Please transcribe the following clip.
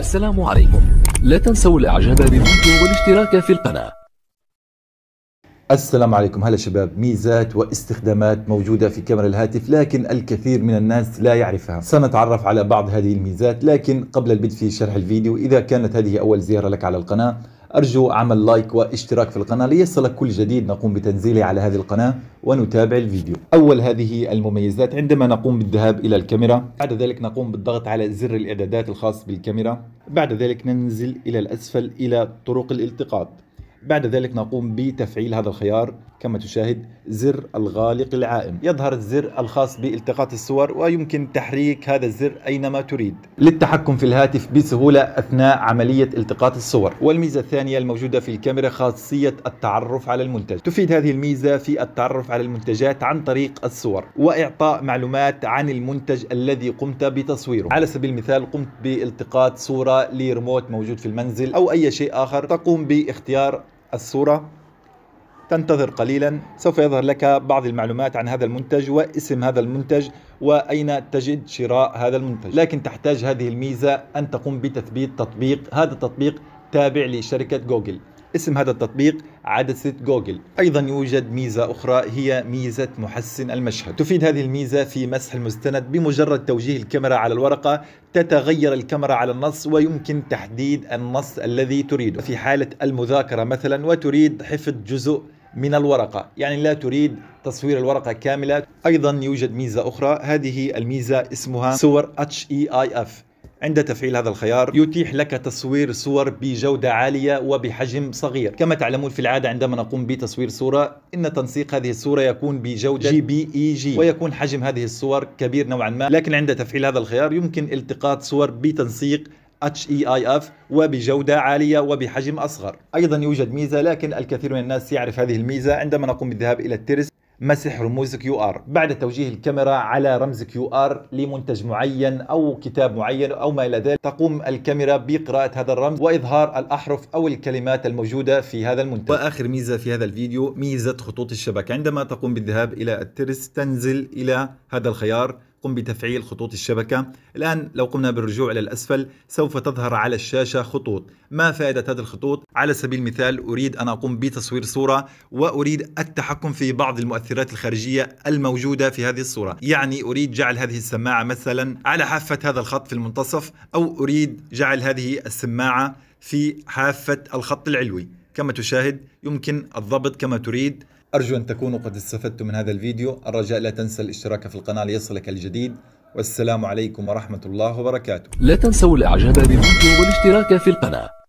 السلام عليكم لا تنسوا الاعجاب بالفيديو والاشتراك في القناة السلام عليكم هلا شباب ميزات واستخدامات موجودة في كاميرا الهاتف لكن الكثير من الناس لا يعرفها سنتعرف على بعض هذه الميزات لكن قبل البدء في شرح الفيديو إذا كانت هذه أول زيارة لك على القناة أرجو عمل لايك واشتراك في القناة ليصلك كل جديد نقوم بتنزيله على هذه القناة ونتابع الفيديو أول هذه المميزات عندما نقوم بالذهاب إلى الكاميرا بعد ذلك نقوم بالضغط على زر الإعدادات الخاص بالكاميرا بعد ذلك ننزل إلى الأسفل إلى طرق الالتقاط بعد ذلك نقوم بتفعيل هذا الخيار كما تشاهد زر الغالق العائم يظهر الزر الخاص بالتقاط الصور ويمكن تحريك هذا الزر أينما تريد للتحكم في الهاتف بسهولة أثناء عملية التقاط الصور والميزة الثانية الموجودة في الكاميرا خاصية التعرف على المنتج تفيد هذه الميزة في التعرف على المنتجات عن طريق الصور وإعطاء معلومات عن المنتج الذي قمت بتصويره على سبيل المثال قمت بالتقاط صورة لريموت موجود في المنزل أو أي شيء آخر تقوم باختيار الصورة تنتظر قليلا سوف يظهر لك بعض المعلومات عن هذا المنتج واسم هذا المنتج وأين تجد شراء هذا المنتج لكن تحتاج هذه الميزة أن تقوم بتثبيت تطبيق هذا التطبيق تابع لشركة جوجل اسم هذا التطبيق عدسة جوجل أيضا يوجد ميزة أخرى هي ميزة محسن المشهد تفيد هذه الميزة في مسح المستند بمجرد توجيه الكاميرا على الورقة تتغير الكاميرا على النص ويمكن تحديد النص الذي تريده في حالة المذاكرة مثلا وتريد حفظ جزء من الورقة يعني لا تريد تصوير الورقة كاملة أيضا يوجد ميزة أخرى هذه الميزة اسمها صور HEIF عند تفعيل هذا الخيار يتيح لك تصوير صور بجودة عالية وبحجم صغير كما تعلمون في العادة عندما نقوم بتصوير صورة إن تنسيق هذه الصورة يكون بجودة جي بي إي جي ويكون حجم هذه الصور كبير نوعا ما لكن عند تفعيل هذا الخيار يمكن التقاط صور بتنسيق HEIF وبجودة عالية وبحجم أصغر أيضا يوجد ميزة لكن الكثير من الناس يعرف هذه الميزة عندما نقوم بالذهاب إلى الترس مسح رموز كيو ار بعد توجيه الكاميرا على رمز كيو ار لمنتج معين او كتاب معين او ما الى ذلك تقوم الكاميرا بقراءه هذا الرمز واظهار الاحرف او الكلمات الموجوده في هذا المنتج واخر ميزه في هذا الفيديو ميزه خطوط الشبكه عندما تقوم بالذهاب الى الترس تنزل الى هذا الخيار قم بتفعيل خطوط الشبكة الآن لو قمنا بالرجوع إلى الأسفل سوف تظهر على الشاشة خطوط ما فائدة هذه الخطوط؟ على سبيل المثال أريد أن أقوم بتصوير صورة وأريد التحكم في بعض المؤثرات الخارجية الموجودة في هذه الصورة يعني أريد جعل هذه السماعة مثلا على حافة هذا الخط في المنتصف أو أريد جعل هذه السماعة في حافة الخط العلوي كما تشاهد يمكن الضبط كما تريد أرجو أن تكونوا قد استفدتم من هذا الفيديو الرجاء لا تنسى الاشتراك في القناة ليصلك الجديد والسلام عليكم ورحمة الله وبركاته لا تنسوا الإعجاب بالفيديو والاشتراك في القناة